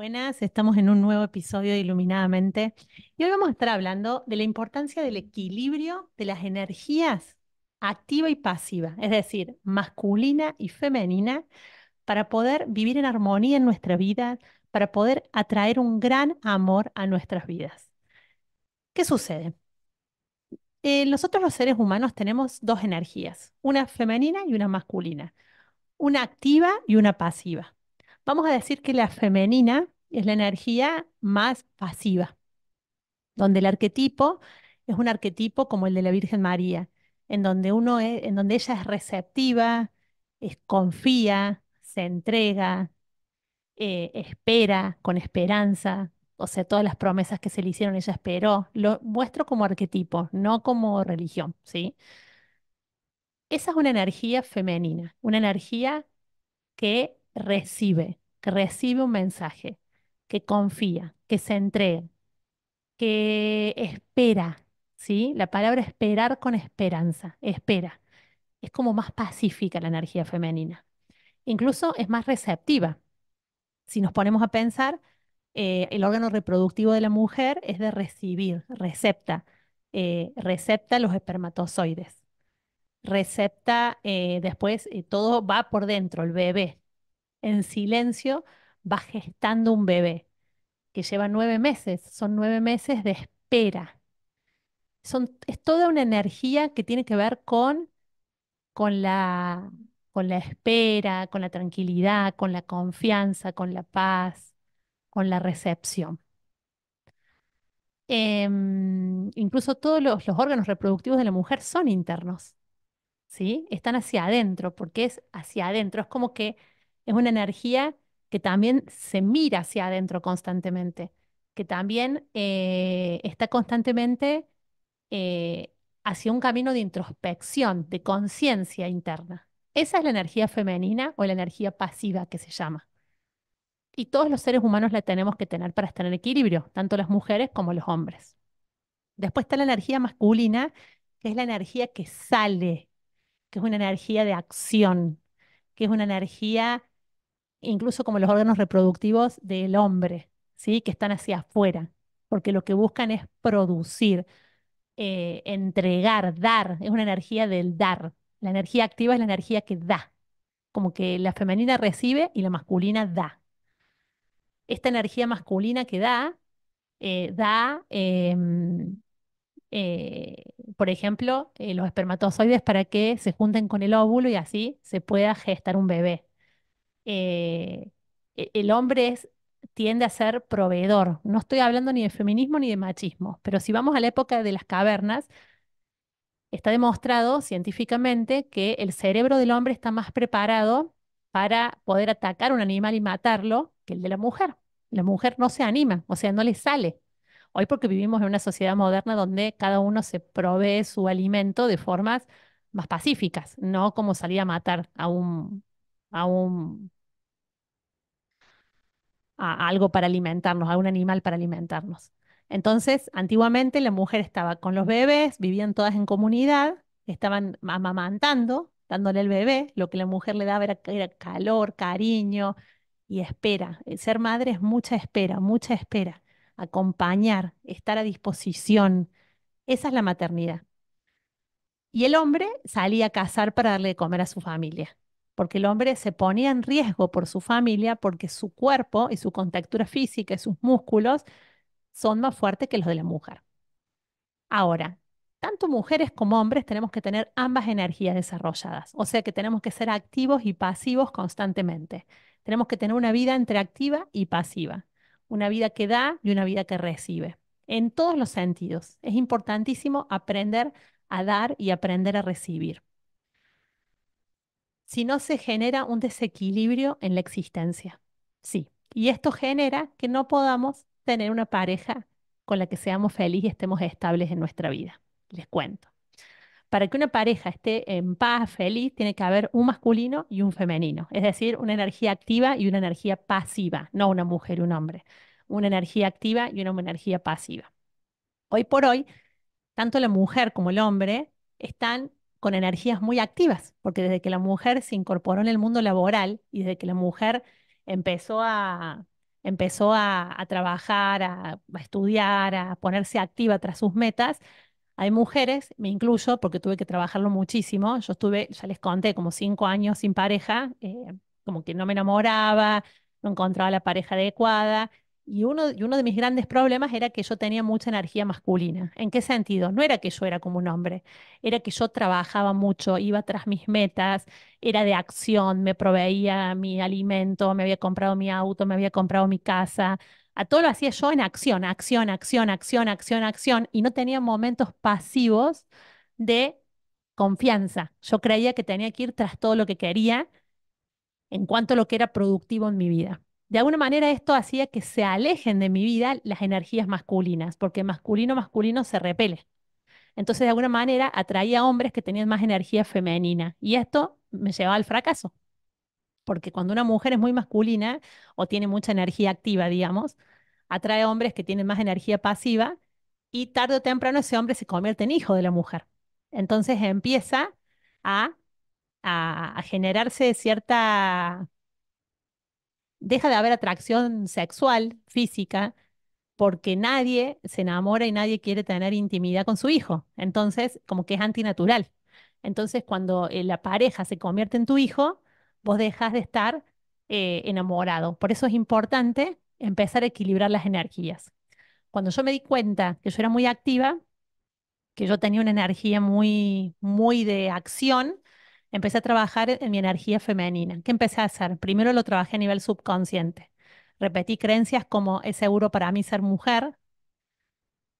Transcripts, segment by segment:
Buenas, estamos en un nuevo episodio de Iluminadamente y hoy vamos a estar hablando de la importancia del equilibrio de las energías activa y pasiva, es decir, masculina y femenina, para poder vivir en armonía en nuestra vida, para poder atraer un gran amor a nuestras vidas. ¿Qué sucede? Eh, nosotros los seres humanos tenemos dos energías, una femenina y una masculina, una activa y una pasiva. Vamos a decir que la femenina es la energía más pasiva, donde el arquetipo es un arquetipo como el de la Virgen María, en donde uno en donde ella es receptiva, es, confía, se entrega, eh, espera con esperanza, o sea, todas las promesas que se le hicieron, ella esperó. Lo muestro como arquetipo, no como religión, ¿sí? Esa es una energía femenina, una energía que recibe, que recibe un mensaje, que confía, que se entrega, que espera, ¿sí? La palabra esperar con esperanza, espera. Es como más pacífica la energía femenina. Incluso es más receptiva. Si nos ponemos a pensar, eh, el órgano reproductivo de la mujer es de recibir, recepta, eh, recepta los espermatozoides, recepta eh, después, todo va por dentro, el bebé, en silencio va gestando un bebé que lleva nueve meses. Son nueve meses de espera. Son, es toda una energía que tiene que ver con, con, la, con la espera, con la tranquilidad, con la confianza, con la paz, con la recepción. Em, incluso todos los, órganos reproductivos de la mujer son internos. ¿Sí? Están hacia adentro, porque es hacia adentro. Es como que es una energía que también se mira hacia adentro constantemente, que también eh, está constantemente eh, hacia un camino de introspección, de conciencia interna. Esa es la energía femenina o la energía pasiva que se llama. Y todos los seres humanos la tenemos que tener para estar en equilibrio, tanto las mujeres como los hombres. Después está la energía masculina, que es la energía que sale, que es una energía de acción, que es una energía incluso como los órganos reproductivos del hombre, ¿sí? que están hacia afuera, porque lo que buscan es producir, eh, entregar, dar, es una energía del dar. La energía activa es la energía que da, como que la femenina recibe y la masculina da. Esta energía masculina que da, eh, da, em, eh, por ejemplo, los espermatozoides para que se junten con el óvulo y así se pueda gestar un bebé eh, e-, el hombre tiende a ser proveedor. No estoy hablando ni de feminismo ni de machismo, pero si vamos a la época de las cavernas, está demostrado científicamente que el cerebro del hombre está más preparado para poder atacar a un animal y matarlo que el de la mujer. La mujer no se anima, o sea, no le sale. Hoy porque vivimos en una sociedad moderna donde cada uno se provee su alimento de formas más pacíficas, no como salir a matar a un a un algo para alimentarnos, a un animal para alimentarnos. Entonces, antiguamente la mujer estaba con los bebés, vivían todas en comunidad, estaban amamantando, dándole el bebé, lo que la mujer le daba era, calor, cariño y espera. ser madre es mucha espera, mucha espera, acompañar, estar a disposición. Esa es la maternidad. Y el hombre salía a cazar para darle de comer a su familia porque el hombre se ponía en riesgo por su familia, porque su cuerpo y su contactura física y sus músculos son más fuertes que los de la mujer. Ahora, tanto mujeres como hombres tenemos que tener ambas energías desarrolladas, o sea que tenemos que ser activos y pasivos constantemente. Tenemos que tener una vida entre activa y pasiva, una vida que da y una vida que recibe, en todos los sentidos. Es importantísimo aprender a dar y aprender a recibir si no se genera un desequilibrio en la existencia. Sí, y esto genera que no podamos tener una pareja con la que seamos felices y estemos estables en nuestra vida. Les cuento. Para que una pareja esté en paz, feliz, tiene que haber un masculino y un femenino, es decir, una energía activa y una energía pasiva, no una mujer y un hombre, una energía activa y una energía pasiva. Hoy por hoy, tanto la mujer como el hombre están con energías muy activas, porque desde que la mujer se incorporó en el mundo laboral y desde que la mujer empezó a, empezó a, trabajar, a, estudiar, a ponerse activa tras sus metas, hay mujeres, me incluyo, porque tuve que trabajarlo muchísimo, yo estuve, ya les conté, como cinco años sin pareja, eh, como que no me enamoraba, no encontraba la pareja adecuada, y uno, de mis grandes problemas era que yo tenía mucha energía masculina. ¿En qué sentido? No era que yo era como un hombre, era que yo trabajaba mucho, iba tras mis metas, era de acción, me proveía mi alimento, me había comprado mi auto, me había comprado mi casa. A todo lo hacía yo en acción, acción, acción, acción, acción, acción, y no tenía momentos pasivos de confianza. Yo creía que tenía que ir tras todo lo que quería en cuanto a lo que era productivo en mi vida de alguna manera esto hacía que se alejen de mi vida las energías masculinas, porque masculino, masculino se repele. Entonces, de alguna manera, atraía a hombres que tenían más energía femenina. Y esto me llevaba al fracaso. Porque cuando una mujer es muy masculina o tiene mucha energía activa, digamos, atrae a hombres que tienen más energía pasiva y tarde o temprano ese hombre se convierte en hijo de la mujer. Entonces empieza a, a, a generarse cierta deja de haber atracción sexual, física, porque nadie se enamora y nadie quiere tener intimidad con su hijo. Entonces, como que es antinatural. Entonces, cuando eh, la pareja se convierte en tu hijo, vos dejas de estar eh, enamorado. Por eso es importante empezar a equilibrar las energías. Cuando yo me di cuenta que yo era muy activa, que yo tenía una energía muy, muy de acción, empecé a trabajar en mi energía femenina. ¿Qué empecé a hacer? Primero lo trabajé a nivel subconsciente. Repetí creencias como es seguro para mí ser mujer.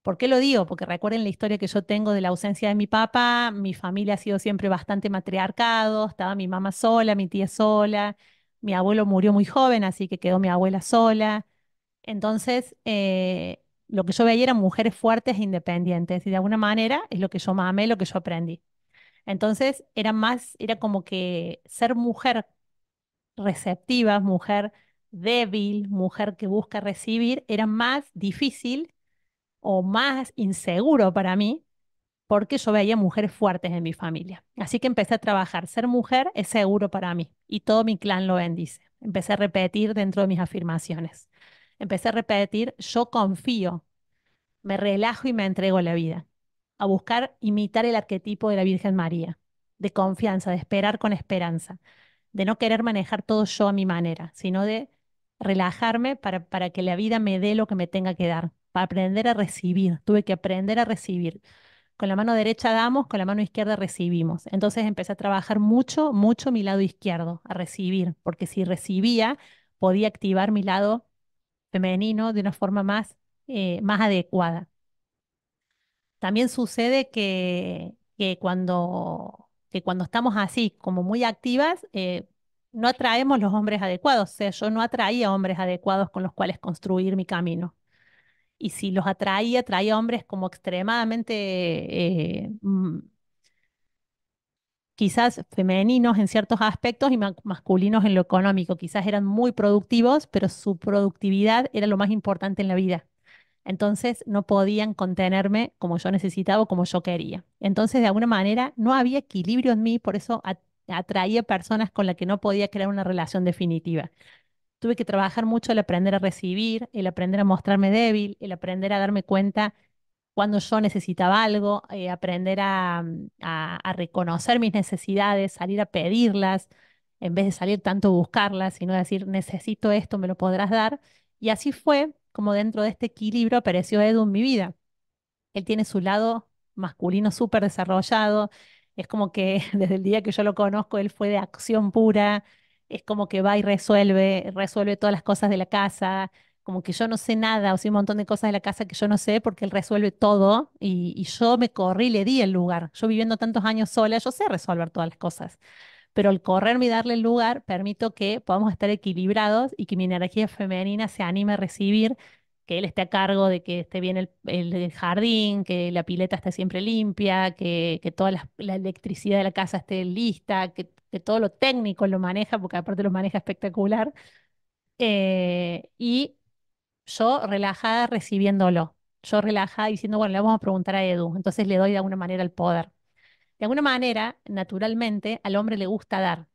¿Por qué lo digo? Porque recuerden la historia que yo tengo de la ausencia de mi papá, mi familia ha sido siempre bastante matriarcado, estaba mi mamá sola, mi tía sola, mi abuelo murió muy joven, así que quedó mi abuela sola. Entonces, eh, lo que yo veía eran mujeres fuertes e independientes, y de alguna manera es lo que yo mamé, lo que yo aprendí. Entonces era más, era como que ser mujer receptiva, mujer débil, mujer que busca recibir, era más difícil o más inseguro para mí porque yo veía mujeres fuertes en mi familia. Así que empecé a trabajar. Ser mujer es seguro para mí y todo mi clan lo bendice. Empecé a repetir dentro de mis afirmaciones. Empecé a repetir, yo confío, me relajo y me entrego a la vida a buscar imitar el arquetipo de la Virgen María, de confianza, de esperar con esperanza, de no querer manejar todo yo a mi manera, sino de relajarme para, para que la vida me dé lo que me tenga que dar, para aprender a recibir. Tuve que aprender a recibir. Con la mano derecha damos, con la mano izquierda recibimos. Entonces empecé a trabajar mucho, mucho mi lado izquierdo, a recibir, porque si recibía, podía activar mi lado femenino de una forma más, eh, más adecuada. También sucede que, cuando, estamos así, como muy activas, eh, no atraemos los hombres adecuados. O sea, yo no atraía hombres adecuados con los cuales construir mi camino. Y si los atraía, atraía hombres como extremadamente eh, mm, quizás femeninos en ciertos aspectos y masculinos en lo económico. Quizás eran muy productivos, pero su productividad era lo más importante en la vida. Entonces no podían contenerme como yo necesitaba como yo quería. Entonces, de alguna manera, no había equilibrio en mí, por eso atraía personas con las que no podía crear una relación definitiva. Tuve que trabajar mucho el aprender a recibir, el aprender a mostrarme débil, el aprender a darme cuenta cuando yo necesitaba algo, eh, aprender mm, a, a, reconocer mis necesidades, salir a pedirlas, en vez de salir tanto a buscarlas, sino decir, necesito esto, me lo podrás dar. Y así fue como dentro de este equilibrio apareció Edu en mi vida. Él tiene su lado masculino súper desarrollado, es como que desde el día que yo lo conozco, él fue de acción pura, es como que va y resuelve, resuelve todas las cosas de la casa, como que yo no sé nada, o sea, un montón de cosas de la casa que yo no sé porque él resuelve todo y, y yo me corrí le di el lugar. Yo viviendo tantos años sola, yo sé resolver todas las cosas pero al correrme y darle el lugar, permito que podamos estar equilibrados y que mi energía femenina se anime a recibir, que él esté a cargo de que esté bien el, jardín, que la pileta esté siempre limpia, que, toda la, electricidad de la casa esté lista, que, todo lo técnico lo maneja, porque aparte lo maneja espectacular. Eh, y yo relajada recibiéndolo, yo relajada diciendo, bueno, le vamos a preguntar a Edu, entonces le doy de alguna manera el poder de alguna manera, naturalmente, al hombre le gusta dar.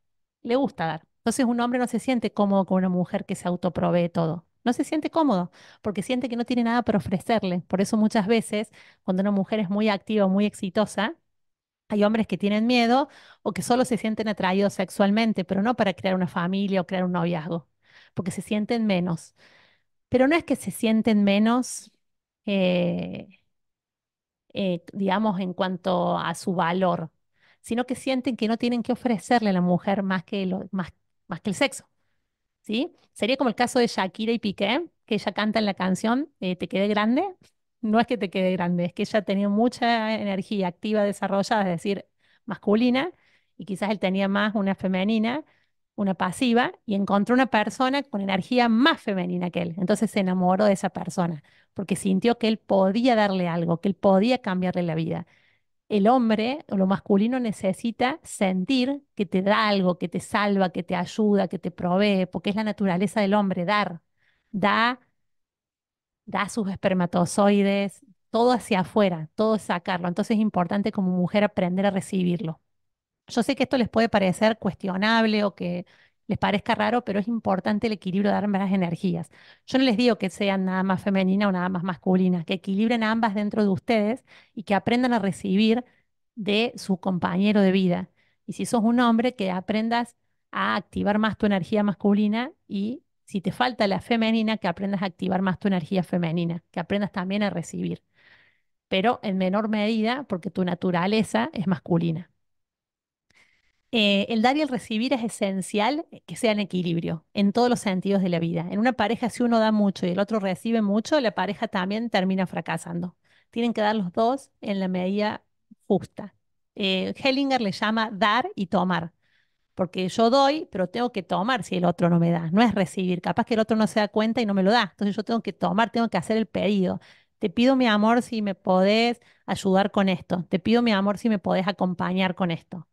Le gusta dar. Entonces un hombre no se siente cómodo con una mujer que se autoprovee todo. No se siente cómodo porque siente que no tiene nada para ofrecerle. Por eso muchas veces, cuando una mujer es muy activa, muy exitosa, hay hombres que tienen miedo o que solo se sienten atraídos sexualmente, pero no para crear una familia o crear un noviazgo, porque se sienten menos. Pero no es que se sienten menos eh, eh, digamos, en cuanto a su valor, sino que sienten que no tienen que ofrecerle a la mujer más que, más, que el sexo. ¿sí? Sería como el caso de Shakira y Piqué, que ella canta en la canción eh, Te quede grande. No es que te quede grande, es que ella tenía mucha energía activa desarrollada, es decir, masculina, y quizás él tenía más una femenina, una pasiva, y encontró una persona con energía más femenina que él. Entonces se enamoró de esa persona, porque sintió que él podía darle algo, que él podía cambiarle la vida. El hombre o lo masculino necesita sentir que te da algo, que te salva, que te ayuda, que te provee, porque es la naturaleza del hombre dar. Da, da sus espermatozoides, todo hacia afuera, todo sacarlo. Entonces es importante como mujer aprender a recibirlo. Yo sé que esto les puede parecer cuestionable o que les parezca raro, pero es importante el equilibrio de ambas energías. Yo no les digo que sean nada más femenina o nada más masculina, que equilibren ambas dentro de ustedes y que aprendan a recibir de su compañero de vida. Y si sos un hombre, que aprendas a activar más tu energía masculina y si te falta la femenina, que aprendas a activar más tu energía femenina, que aprendas también a recibir, pero en menor medida porque tu naturaleza es masculina. Eh, el dar y el recibir es esencial eh, que sea en equilibrio en todos los sentidos de la vida. En una pareja, si uno da mucho y el otro recibe mucho, la pareja también termina fracasando. Tienen que dar los dos en la medida justa. Eh, Hellinger le llama dar y tomar, porque yo doy, pero tengo que tomar si el otro no me da. No es recibir, capaz que el otro no se da cuenta y no me lo da. Entonces yo tengo que tomar, tengo que hacer el pedido. Te pido mi amor si me podés ayudar con esto. Te pido mi amor si me podés acompañar con esto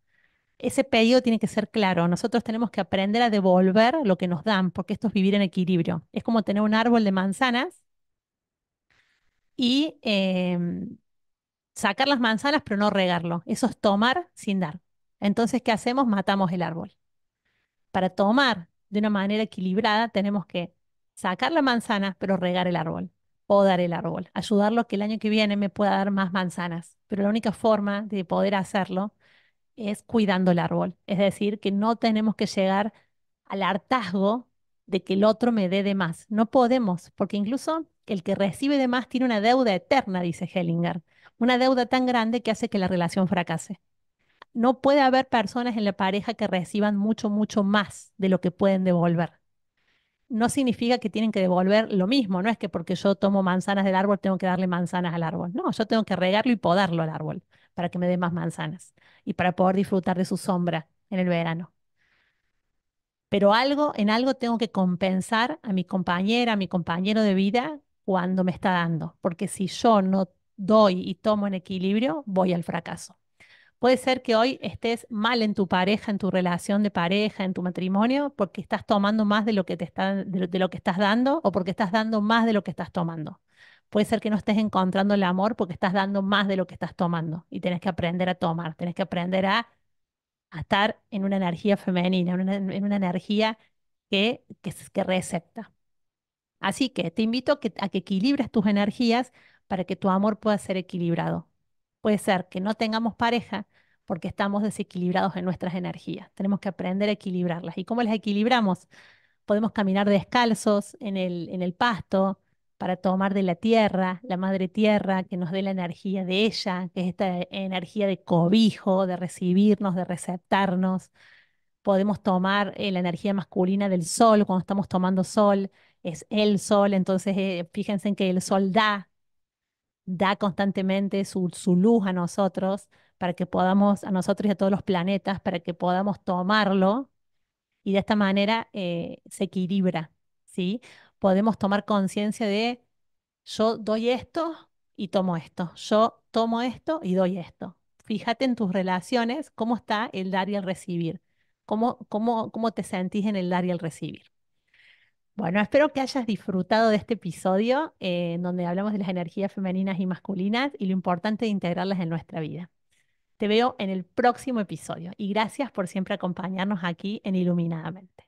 ese pedido tiene que ser claro. Nosotros tenemos que aprender a devolver lo que nos dan, porque esto es vivir en equilibrio. Es como tener un árbol de manzanas y em, sacar las manzanas, pero no regarlo. Eso es tomar sin dar. Entonces, ¿qué hacemos? Matamos el árbol. Para tomar de una manera equilibrada, tenemos que sacar la manzana, pero regar el árbol, o dar el árbol, ayudarlo a que el año que viene me pueda dar más manzanas. Pero la única forma de poder hacerlo es cuidando el árbol. Es decir, que no tenemos que llegar al hartazgo de que el otro me dé de más. No podemos, porque incluso el que recibe de más tiene una deuda eterna, dice Hellinger. Una deuda tan grande que hace que la relación fracase. No puede haber personas en la pareja que reciban mucho, mucho más de lo que pueden devolver. No significa que tienen que devolver lo mismo, no es que porque yo tomo manzanas del árbol tengo que darle manzanas al árbol. No, yo tengo que regarlo y podarlo al árbol para que me dé más manzanas y para poder disfrutar de su sombra en el verano. Pero algo, en algo tengo que compensar a mi compañera, a mi compañero de vida cuando me está dando, porque si yo no doy y tomo en equilibrio, voy al fracaso. Puede ser que hoy estés mal en tu pareja, en tu relación de pareja, en tu matrimonio, porque estás tomando más de lo que te está, de lo que estás dando o porque estás dando más de lo que estás tomando puede ser que no estés encontrando el amor porque estás dando más de lo que estás tomando y tenés que aprender a tomar, tenés que aprender a, estar en una energía femenina, en una, energía que, que, recepta. Así que te invito a que equilibres tus energías para que tu amor pueda ser equilibrado. Puede ser que no tengamos pareja porque estamos desequilibrados en nuestras energías. Tenemos que aprender a equilibrarlas. ¿Y cómo las equilibramos? Podemos caminar descalzos en el, en el pasto, para tomar de la tierra, la madre tierra, que nos dé la energía de ella, que es esta energía de cobijo, de recibirnos, de receptarnos. Podemos tomar eh, la energía masculina del sol cuando estamos tomando sol, es el sol, entonces eh, fíjense en que el sol da, da constantemente su, luz a nosotros para que podamos, a nosotros y a todos los planetas, para que podamos tomarlo y de esta manera eh, se equilibra, ¿sí? podemos tomar conciencia de yo doy esto y tomo esto, yo tomo esto y doy esto. Fíjate en tus relaciones cómo está el dar y el recibir, cómo, cómo, te sentís en el dar y el recibir. Bueno, espero que hayas disfrutado de este episodio eh, en donde hablamos de las energías femeninas y masculinas y lo importante de integrarlas en nuestra vida. Te veo en el próximo episodio y gracias por siempre acompañarnos aquí en Iluminadamente.